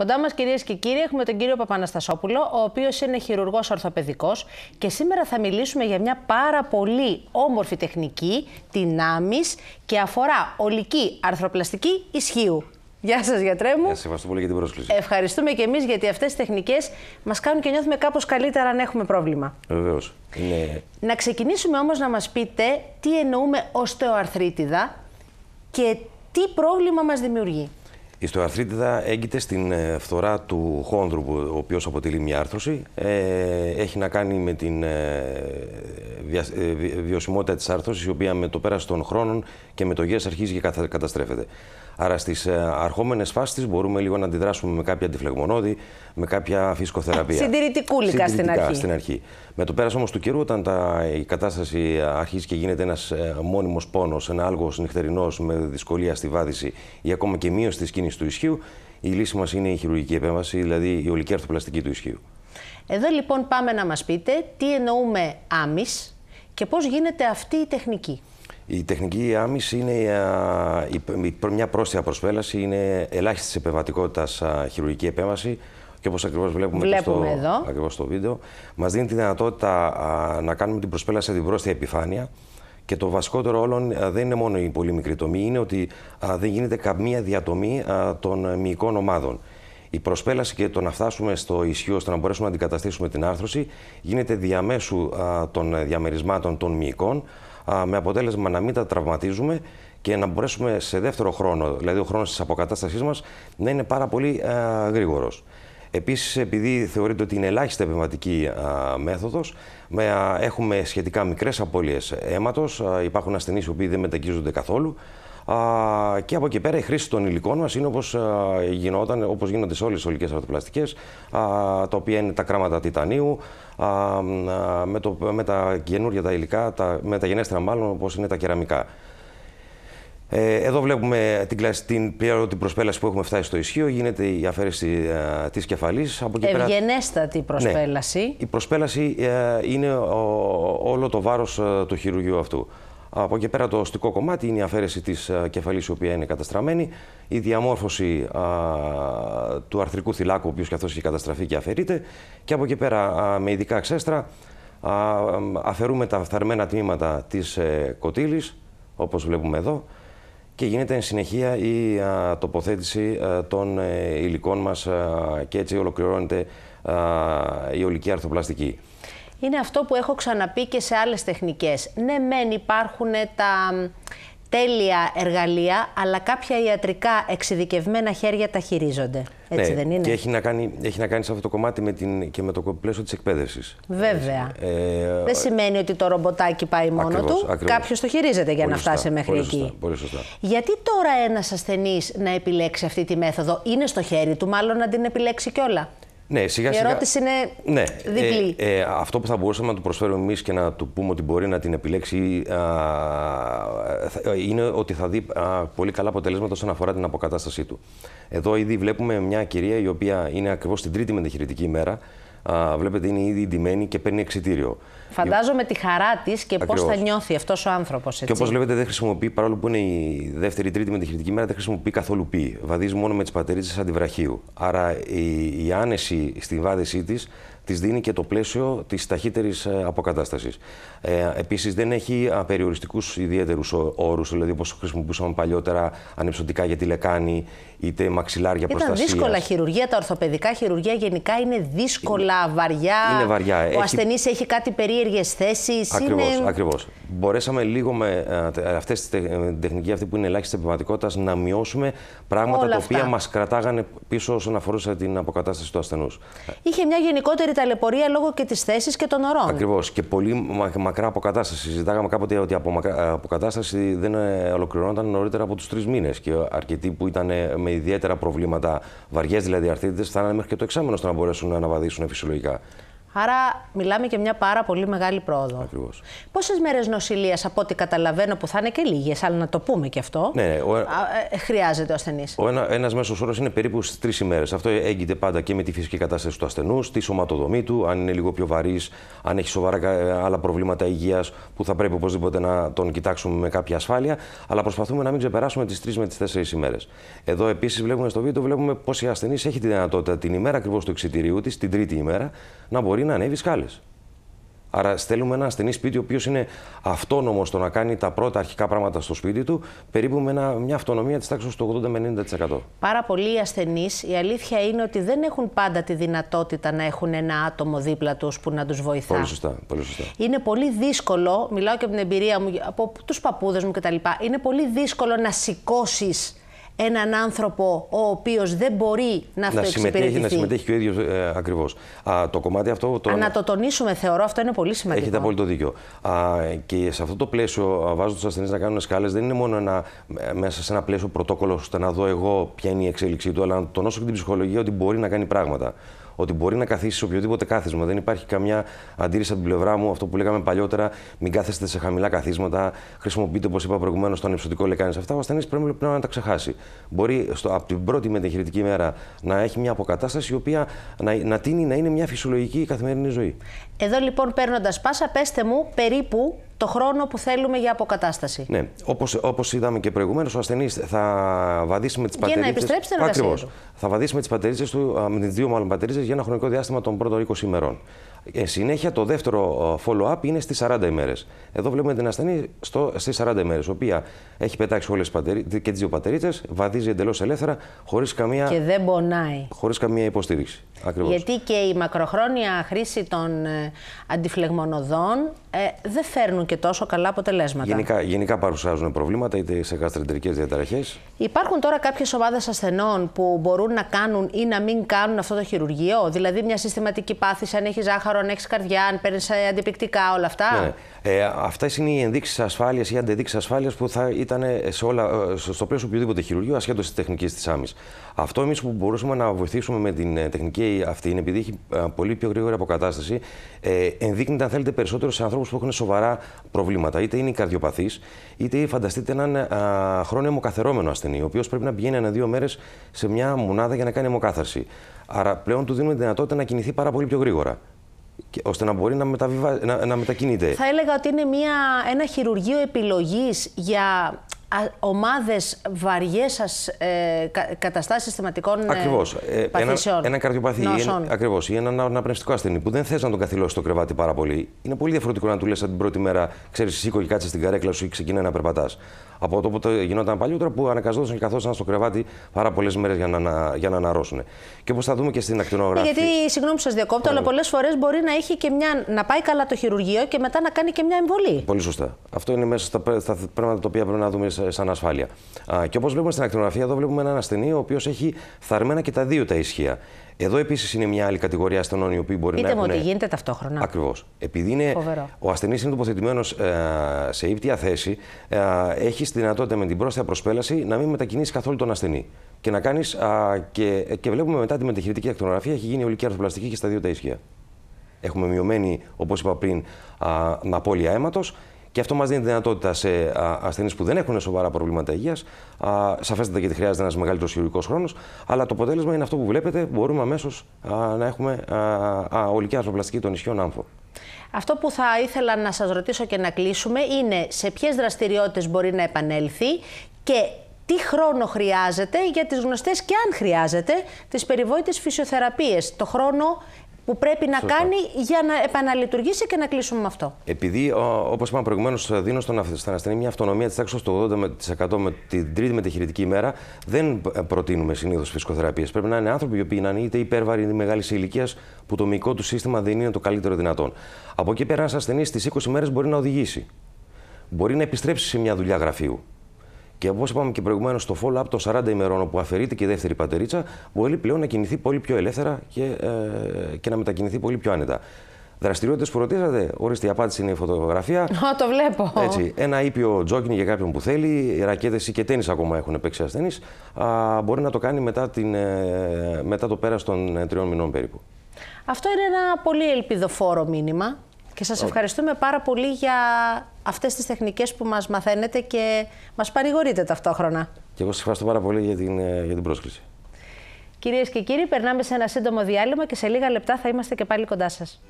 Κοντά μας, κυρίες και κύριοι, έχουμε τον κύριο Παπαναστασόπουλο, ο οποίος είναι χειρουργός ορθοπαιδικός και σήμερα θα μιλήσουμε για μια πάρα πολύ όμορφη τεχνική, την άμυ και αφορά ολική αρθροπλαστική ισχύου. Γεια σας, γιατρέ μου. Σας ευχαριστώ πολύ για την πρόσκληση. Ευχαριστούμε και εμείς γιατί αυτές οι τεχνικές μας κάνουν και νιώθουμε κάπως καλύτερα αν έχουμε πρόβλημα. Βεβαίως. Να ξεκινήσουμε όμως να μας πείτε τι εννοούμε οστεοαρθρίτιδα και τι πρόβλημα μας δημιουργεί. Η στοαρθρίτιδα έγκυται στην ε, φθορά του χόνδρου, ο οποίος αποτελεί μια άρθρωση. Ε, έχει να κάνει με την ε, ε, ε, βιωσιμότητα της άρθρωσης, η οποία με το πέρας των χρόνων και με το γέρο αρχίζει και καταστρέφεται. Άρα στις ε, αρχόμενες φάσεις μπορούμε λίγο να αντιδράσουμε με κάποια αντιφλεγμονώδη, με κάποια φυσικοθεραπεία. Συντηρητικούλικα στην αρχή. στην αρχή. Με το πέρας όμως του καιρού, όταν τα, η κατάσταση αρχίζει και γίνεται ένας μόνιμος πόνος, ένα άλγος νυχτερινός με δυσκολία στη βάδιση ή ακόμα και μείωση της κίνησης του ισχύου, η λύση μας είναι η χειρουργική επέμβαση, δηλαδή η ολική αρθροπλαστική του ισχύου. Εδώ λοιπόν πάμε να μας πείτε τι εννοούμε άμυς, και πώς γίνεται αυτή η τεχνική. Η τεχνική άμυση είναι μια πρόσθετη προσπέλαση, είναι ελάχιστης επεμβατικότητας χειρουργική επέμβαση και όπως ακριβώς βλέπουμε, βλέπουμε στο, Ακριβώς στο βίντεο, μας δίνει τη δυνατότητα να κάνουμε την προσπέλαση την πρόσθετη επιφάνεια και το βασικότερο όλων δεν είναι μόνο η πολύ μικρή τομή, είναι ότι δεν γίνεται καμία διατομή των μυϊκών ομάδων. Η προσπέλαση και το να φτάσουμε στο ισχύο, ώστε να μπορέσουμε να αντικαταστήσουμε την άρθρωση, γίνεται διαμέσου α, των διαμερισμάτων των μυϊκών, με αποτέλεσμα να μην τα τραυματίζουμε και να μπορέσουμε σε δεύτερο χρόνο, δηλαδή ο χρόνος της αποκατάστασής μας, να είναι πάρα πολύ γρήγορος. Επίσης, επειδή θεωρείται ότι είναι ελάχιστη επεμβατική μέθοδο, έχουμε σχετικά μικρές απώλειες αίματος, υπάρχουν ασθενείς οι οποίοι δεν μεταγγίζονται καθόλου και από εκεί πέρα η χρήση των υλικών μας είναι όπως γινόταν, όπως γίνονται σε όλες τις ολικές αρτοπλαστικές, τα οποία είναι τα κράματα τιτανίου, με, το, με τα καινούργια τα υλικά, τα, με τα γενέστερα μάλλον, όπως είναι τα κεραμικά. Ε, εδώ βλέπουμε την, την, προσπέλαση που έχουμε φτάσει στο ισχύο. Γίνεται η αφαίρεση της κεφαλής. Ευγενέστατη ναι. προσπέλαση. Ναι, η προσπέλαση ε, είναι όλο το βάρος ε, του χειρουργείου αυτού. Από εκεί πέρα το οστικό κομμάτι είναι η αφαίρεση της ε, κεφαλής η οποία είναι καταστραμμένη, η διαμόρφωση α, του αρθρικού θυλάκου, ο οποίος και αυτός έχει καταστραφεί και αφαιρείται και από εκεί πέρα με ειδικά ξέστρα αφαιρούμε τα φθαρμένα τμήματα της ε, κοτήλης, όπως βλέπουμε εδώ, και γίνεται εν συνεχεία η τοποθέτηση των ε, υλικών μας και έτσι ολοκληρώνεται η ολική αρθροπλαστική. Είναι αυτό που έχω ξαναπεί και σε άλλες τεχνικές. Ναι, μεν υπάρχουν τα τέλεια εργαλεία, αλλά κάποια ιατρικά εξειδικευμένα χέρια τα χειρίζονται. Έτσι ναι, δεν είναι. Και έχει να κάνει, έχει κάνει σε αυτό το κομμάτι με την, και με το πλαίσιο της εκπαίδευσης. Βέβαια. Ε, δεν σημαίνει ότι το ρομποτάκι πάει μόνο του. Κάποιος το χειρίζεται για να σωστά, φτάσει μέχρι εκεί. πολύ σωστά. Γιατί τώρα ένας ασθενής να επιλέξει αυτή τη μέθοδο, είναι στο χέρι του μάλλον να την επιλέξει κιόλα. Ναι, σιγά, Η ερώτηση είναι ναι, διπλή. Ε, ε, αυτό που θα μπορούσαμε να του προσφέρουμε εμείς και να του πούμε ότι μπορεί να την επιλέξει α, ε, είναι ότι θα δει πολύ καλά αποτελέσματα όσον αφορά την αποκατάστασή του. Εδώ ήδη βλέπουμε μια κυρία η οποία είναι ακριβώς την τρίτη μεταχειρητική ημέρα. Α, βλέπετε, είναι ήδη ντυμένη και παίρνει εξητήριο. Φαντάζομαι τη χαρά της και πώς θα νιώθει αυτός ο άνθρωπος. Και όπως βλέπετε, δεν χρησιμοποιεί, παρόλο που είναι η δεύτερη τρίτη με τη μέρα, δεν χρησιμοποιεί καθόλου πι. Βαδίζει μόνο με τις πατερίτσε αντιβραχίου. Άρα η, η άνεση στη βάδεσή της της δίνει και το πλαίσιο της ταχύτερης αποκατάστασης. Ε, ε Επίσης, δεν έχει απεριοριστικούς ιδιαίτερους όρους, δηλαδή όπως χρησιμοποιούσαμε παλιότερα ανεψωτικά για τη λεκάνη, είτε μαξιλάρια προστασία. Είναι δύσκολα χειρουργία, τα ορθοπαιδικά χειρουργία γενικά είναι δύσκολα, βαριά. Είναι βαριά. Ο έχει... ασθενής έχει κάτι περίεργο περίεργε θέσεις. είναι... ακριβώς. Μπορέσαμε λίγο με ε, αυτές τις ε, τεχνική αυτή που είναι ελάχιστη επιβατικότητα να μειώσουμε πράγματα τα οποία μας κρατάγανε πίσω όσον αφορούσε την αποκατάσταση του ασθενούς. Είχε μια γενικότερη ταλαιπωρία λόγω και της θέσης και των ωρών. Ακριβώς. Και πολύ μακρά αποκατάσταση. Συζητάγαμε κάποτε ότι η ε, αποκατάσταση δεν ολοκληρώνονταν νωρίτερα από τους τρεις μήνες. Και αρκετοί που ήταν με ιδιαίτερα προβλήματα, βαριές δηλαδή αρθίτε, φτάνανε μέχρι και το εξάμενο στο να μπορέσουν να αναβαδίσουν φυσιολογικά. Άρα μιλάμε και μια πάρα πολύ μεγάλη πρόοδο. Ακριβώς. Πόσες μέρες νοσηλείας από ό,τι καταλαβαίνω που θα είναι και λίγες, αλλά να το πούμε και αυτό, ναι, ναι ο... Ε, χρειάζεται ο ασθενής. Ο ένα, ένας μέσος όρος είναι περίπου στις τρεις ημέρες. Αυτό έγκυται πάντα και με τη φυσική κατάσταση του ασθενού, τη σωματοδομή του, αν είναι λίγο πιο βαρύς, αν έχει σοβαρά ε, άλλα προβλήματα υγείας που θα πρέπει οπωσδήποτε να τον κοιτάξουμε με κάποια ασφάλεια, αλλά προσπαθούμε να μην ξεπεράσουμε τις τρεις με τις τέσσερις ημέρες. Εδώ επίσης βλέπουμε στο βίντεο βλέπουμε πω η ασθενή έχει τη δυνατότητα την ημέρα ακριβώς του εξιτηρίου της, την τρίτη ημέρα, να μπορεί να ανέβει σκάλες. Άρα στέλνουμε ένα ασθενή σπίτι ο οποίος είναι αυτόνομος στο να κάνει τα πρώτα αρχικά πράγματα στο σπίτι του, περίπου με μια αυτονομία της τάξης του 80 90%. Πάρα πολλοί ασθενείς, η αλήθεια είναι ότι δεν έχουν πάντα τη δυνατότητα να έχουν ένα άτομο δίπλα τους που να τους βοηθά. Πολύ σωστά, πολύ σωστά. Είναι πολύ δύσκολο, μιλάω και από την εμπειρία μου, από τους παππούδες μου κτλ. Είναι πολύ δύσκολο να σηκώσεις έναν άνθρωπο ο οποίος δεν μπορεί να αυτοεξυπηρετηθεί. Να συμμετέχει, και ο ίδιος ε, ακριβώς. Το κομμάτι αυτό. Το... Να το τονίσουμε, θεωρώ, αυτό είναι πολύ σημαντικό. Έχετε απόλυτο δίκιο. Α, και σε αυτό το πλαίσιο, βάζω τους ασθενείς να κάνουν σκάλες, δεν είναι μόνο ένα, ε, μέσα σε ένα πλαίσιο πρωτόκολλος ώστε να δω εγώ ποια είναι η εξέλιξή του, αλλά να τονώσω και την ψυχολογία ότι μπορεί να κάνει πράγματα ότι μπορεί να καθίσει σε οποιοδήποτε κάθισμα. Δεν υπάρχει καμιά αντίρρηση από την πλευρά μου. Αυτό που λέγαμε παλιότερα, μην κάθεστε σε χαμηλά καθίσματα. Χρησιμοποιείτε, όπως είπα προηγουμένως, το ανεψωτικό λεκάνη. Αυτά ο ασθενής πρέπει να τα ξεχάσει. Μπορεί στο, από την πρώτη μεταχειρητική μέρα να έχει μια αποκατάσταση η οποία να, να τίνει να είναι μια φυσιολογική καθημερινή ζωή. Εδώ λοιπόν παίρνοντας πάσα, πέστε μου περίπου το χρόνο που θέλουμε για αποκατάσταση. Ναι, όπως όπως είδαμε και προηγουμένως, ο ασθενής θα βαδίσει με τις πατερίτσε. Για να επιστρέψει στην εργασία. Θα βαδίσει με τις πατερίτσε του, με τις δύο μάλλον πατερίτσε, για ένα χρονικό διάστημα των πρώτων 20 ημερών. Ε, συνέχεια, το δεύτερο follow-up είναι στις 40 ημέρες. Εδώ βλέπουμε την ασθενή στι 40 ημέρες, η οποία έχει πετάξει όλες και τις δύο πατερίτσε, βαδίζει εντελώς ελεύθερα, χωρίς καμία. Και Χωρίς καμία υποστήριξη. Γιατί και η μακροχρόνια χρήση των ε, αντιφλεγμονωδών ε, δεν φέρνουν και τόσο καλά αποτελέσματα. Γενικά, γενικά παρουσιάζουν προβλήματα είτε σε γαστρεντρικές διαταραχές. Υπάρχουν τώρα κάποιες ομάδες ασθενών που μπορούν να κάνουν ή να μην κάνουν αυτό το χειρουργείο. Δηλαδή μια συστηματική πάθηση, αν έχεις ζάχαρο, αν έχεις καρδιά, αν παίρνεις ε, αντιπικτικά, όλα αυτά. Ναι. Ε, αυτές είναι οι ενδείξεις ασφάλειας ή αντεδείξει ασφάλειας που θα ήταν σε όλα, ε, στο πλαίσιο οποιοδήποτε χειρουργείο ασχέτως της τεχνικής της άμυση. Αυτό εμείς που μπορούσαμε να βοηθήσουμε με την τεχνική αυτή είναι επειδή έχει ε, πολύ πιο γρήγορη αποκατάσταση, ε, ενδείκνυται, αν θέλετε, περισσότερο σε ανθρώπους που έχουν σοβαρά προβλήματα. Είτε είναι καρδιοπαθή, είτε φανταστείτε έναν ε, χρόνο αιμοκαθερόμενο ασθενή, ο οποίος πρέπει να πηγαίνει ενα δύο μέρες σε μια μονάδα για να κάνει αιμοκάθαρση. Άρα πλέον του δίνουμε τη δυνατότητα να κινηθεί πάρα πολύ πιο γρήγορα ώστε να μπορεί να, μεταβιβα... να, να μετακινείται. Θα έλεγα ότι είναι μια, ένα χειρουργείο επιλογής για ομάδες βαριές ε, καταστάσεις θεματικών ε, ε, παθήσεων. Ένα, ένα καρδιοπαθή ή, ένα, ακριβώς, έναν αναπνευστικό ασθενή που δεν θες να τον καθυλώσεις το κρεβάτι πάρα πολύ. Είναι πολύ διαφορετικό να του λες από την πρώτη μέρα, ξέρεις, σήκω και κάτσε στην καρέκλα σου ή ξεκινάει να περπατάς από το που γινόταν παλιότερα, που ανακαζόντουσαν και καθόσαν στο κρεβάτι πάρα πολλές μέρες για, να, για να αναρρώσουν. Και όπω θα δούμε και στην ακτινογραφία. Ναι, γιατί, συγγνώμη που σας διακόπτω, αλλά πολλές φορές μπορεί να έχει και μια. να πάει καλά το χειρουργείο και μετά να κάνει και μια εμβολή. Πολύ σωστά. Αυτό είναι μέσα στα, στα πράγματα τα οποία πρέπει να δούμε σαν ασφάλεια. Α, και όπως βλέπουμε στην ακτινογραφία, εδώ βλέπουμε έναν ασθενή ο οποίος έχει φθαρμένα και τα δύο τα ισχύα. Εδώ επίσης είναι μια άλλη κατηγορία ασθενών οι οποίοι μπορεί να. Πείτε μου έχουν... γίνεται ταυτόχρονα. Ακριβώς. Επειδή είναι... ο ασθενής είναι τοποθετημένος ε, σε ύπτια θέση, ε, έχεις τη δυνατότητα με την πρόσθετα προσπέλαση να μην μετακινήσεις καθόλου τον ασθενή. Και να κάνεις. Και, και βλέπουμε μετά τη μετεχειρητική ακτινογραφία έχει γίνει ολική αρθροπλαστική και στα δύο τα ίσχυα. Έχουμε μειωμένη, όπως είπα πριν, απώλεια αίματος και αυτό μας δίνει τη δυνατότητα σε ασθενείς που δεν έχουν σοβαρά προβλήματα υγείας. Σαφέστατα γιατί χρειάζεται ένας μεγαλύτερος χειρουργικός χρόνος. Αλλά το αποτέλεσμα είναι αυτό που βλέπετε. Μπορούμε αμέσως να έχουμε ολική αρθροπλαστική των νησιών άμφο. Αυτό που θα ήθελα να σας ρωτήσω και να κλείσουμε είναι σε ποιες δραστηριότητες μπορεί να επανέλθει και τι χρόνο χρειάζεται για τις γνωστές και αν χρειάζεται τις περιβόητες φυσιοθεραπείες. Το χρόνο που πρέπει να κάνει για να επαναλειτουργήσει και να κλείσουμε με αυτό. Επειδή, όπως είπαμε προηγουμένως, δίνω στον ασθενή μια αυτονομία της τάξης του 80% με την τρίτη μετεχειρητική ημέρα, δεν ε, προτείνουμε συνήθως φυσικοθεραπείες. Πρέπει να είναι άνθρωποι οι οποίοι να είναι είτε υπέρβαροι είτε μεγάλης ηλικίας, που το μυϊκό του σύστημα δεν είναι το καλύτερο δυνατόν. Από εκεί πέρα, ένας ασθενής στις 20 μέρες μπορεί να οδηγήσει. Μπορεί να επιστρέψει σε μια δουλειά γραφείου. Και όπως είπαμε και προηγουμένως, στο follow-up των 40 ημερών, που αφαιρείται και η δεύτερη πατερίτσα, μπορεί πλέον να κινηθεί πολύ πιο ελεύθερα και, ε, και να μετακινηθεί πολύ πιο άνετα. Δραστηριότητες που ρωτήσατε, ορίστε η απάντηση είναι η φωτογραφία. Α, το βλέπω. Έτσι, ένα ήπιο τζόκινγκ για κάποιον που θέλει, ρακέτες ή και τέννη ακόμα έχουν παίξει ασθενείς. Μπορεί να το κάνει μετά, την, ε, μετά το πέρας των ε, τριών μηνών περίπου. Αυτό είναι ένα πολύ ελπιδοφόρο μήνυμα. Και σας ευχαριστούμε πάρα πολύ για αυτές τις τεχνικές που μας μαθαίνετε και μας παρηγορείτε ταυτόχρονα. Και εγώ σας ευχαριστώ πάρα πολύ για την, ε, για την πρόσκληση. Κυρίες και κύριοι, περνάμε σε ένα σύντομο διάλειμμα και σε λίγα λεπτά θα είμαστε και πάλι κοντά σας.